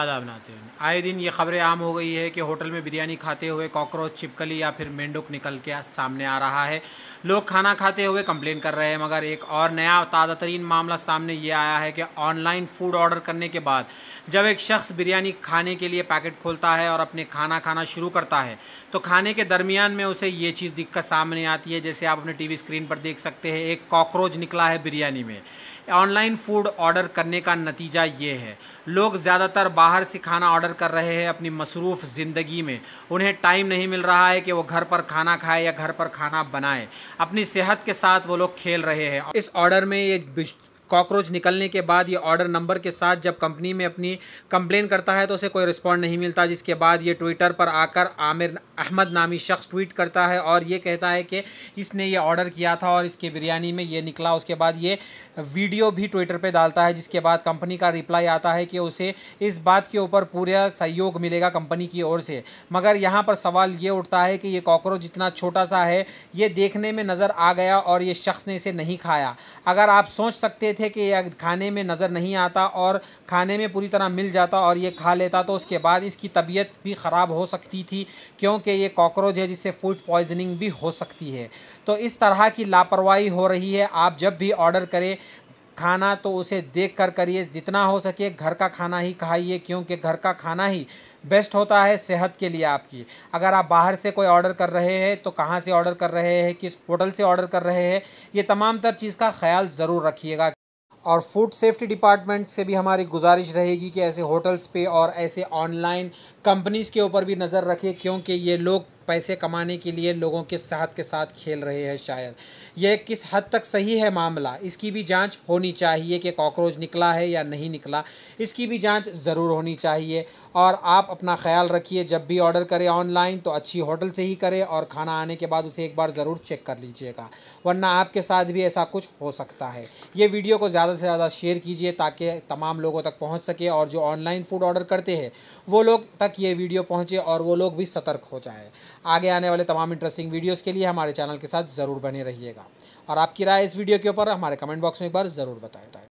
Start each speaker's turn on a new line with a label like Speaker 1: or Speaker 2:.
Speaker 1: आदाब नाजरन आए दिन ये खबरें आम हो गई है कि होटल में बिरयानी खाते हुए कॉकरोच छिपकली या फिर मेंढुक निकल के सामने आ रहा है लोग खाना खाते हुए कंप्लेन कर रहे हैं मगर एक और नया ताज़ा तरीन मामला सामने ये आया है कि ऑनलाइन फ़ूड ऑर्डर करने के बाद जब एक शख्स बिरयानी खाने के लिए पैकेट खोलता है और अपने खाना खाना शुरू करता है तो खाने के दरमियान में उसे ये चीज़ दिक्कत सामने आती है जैसे आप अपने टी स्क्रीन पर देख सकते हैं एक कॉकरोच निकला है बिरयानी में ऑनलाइन फ़ूड ऑर्डर करने का नतीजा ये है लोग ज़्यादातर बाहर से खाना ऑर्डर कर रहे हैं अपनी मसरूफ़ ज़िंदगी में उन्हें टाइम नहीं मिल रहा है कि वो घर पर खाना खाए या घर पर खाना बनाए अपनी सेहत के साथ वो लोग खेल रहे हैं इस ऑर्डर में ये कॉकरोच निकलने के बाद ये ऑर्डर नंबर के साथ जब कंपनी में अपनी कंप्लेन करता है तो उसे कोई रिस्पॉन्ड नहीं मिलता जिसके बाद ये ट्विटर पर आकर आमिर अहमद नामी शख्स ट्वीट करता है और ये कहता है कि इसने ये ऑर्डर किया था और इसके बिरयानी में ये निकला उसके बाद ये वीडियो भी ट्विटर पर डालता है जिसके बाद कंपनी का रिप्लाई आता है कि उसे इस बात के ऊपर पूरा सहयोग मिलेगा कंपनी की ओर से मगर यहाँ पर सवाल ये उठता है कि ये कॉकरोच जितना छोटा सा है ये देखने में नज़र आ गया और ये शख्स ने इसे नहीं खाया अगर आप सोच सकते थे थे कि यह खाने में नज़र नहीं आता और खाने में पूरी तरह मिल जाता और ये खा लेता तो उसके बाद इसकी तबीयत भी ख़राब हो सकती थी क्योंकि ये कॉकरोच है जिससे फूड पॉइजनिंग भी हो सकती है तो इस तरह की लापरवाही हो रही है आप जब भी ऑर्डर करें खाना तो उसे देख कर करिए जितना हो सके घर का खाना ही खाइए क्योंकि घर का खाना ही बेस्ट होता है सेहत के लिए आपकी अगर आप बाहर से कोई ऑर्डर कर रहे हैं तो कहाँ से ऑर्डर कर रहे हैं किस होटल से ऑर्डर कर रहे हैं ये तमाम तर चीज़ का ख्याल ज़रूर रखिएगा और फूड सेफ्टी डिपार्टमेंट से भी हमारी गुजारिश रहेगी कि ऐसे होटल्स पे और ऐसे ऑनलाइन कंपनीज़ के ऊपर भी नज़र रखें क्योंकि ये लोग पैसे कमाने के लिए लोगों के सेहत के साथ खेल रहे हैं शायद यह किस हद तक सही है मामला इसकी भी जांच होनी चाहिए कि कॉकरोच निकला है या नहीं निकला इसकी भी जांच ज़रूर होनी चाहिए और आप अपना ख्याल रखिए जब भी ऑर्डर करें ऑनलाइन तो अच्छी होटल से ही करें और खाना आने के बाद उसे एक बार ज़रूर चेक कर लीजिएगा वरना आपके साथ भी ऐसा कुछ हो सकता है ये वीडियो को ज़्यादा से ज़्यादा शेयर कीजिए ताकि तमाम लोगों तक पहुँच सके और जो ऑनलाइन फूड ऑर्डर करते हैं वो लोग तक ये वीडियो पहुँचे और वो लोग भी सतर्क हो जाए आगे आने वाले तमाम इंटरेस्टिंग वीडियोस के लिए हमारे चैनल के साथ ज़रूर बने रहिएगा और आपकी राय इस वीडियो के ऊपर हमारे कमेंट बॉक्स में एक बार ज़रूर बताएं